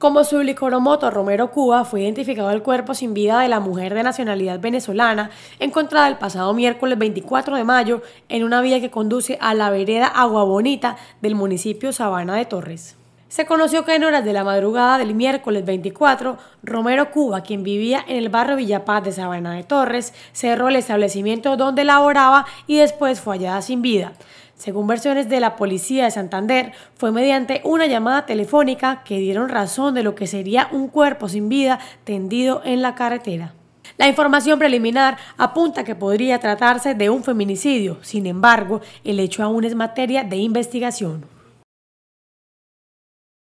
Como su licoromoto Romero Cuba fue identificado el cuerpo sin vida de la mujer de nacionalidad venezolana encontrada el pasado miércoles 24 de mayo en una vía que conduce a la vereda Agua Bonita del municipio Sabana de Torres. Se conoció que en horas de la madrugada del miércoles 24, Romero Cuba, quien vivía en el barrio Villapaz de Sabana de Torres, cerró el establecimiento donde laboraba y después fue hallada sin vida. Según versiones de la policía de Santander, fue mediante una llamada telefónica que dieron razón de lo que sería un cuerpo sin vida tendido en la carretera. La información preliminar apunta que podría tratarse de un feminicidio, sin embargo, el hecho aún es materia de investigación.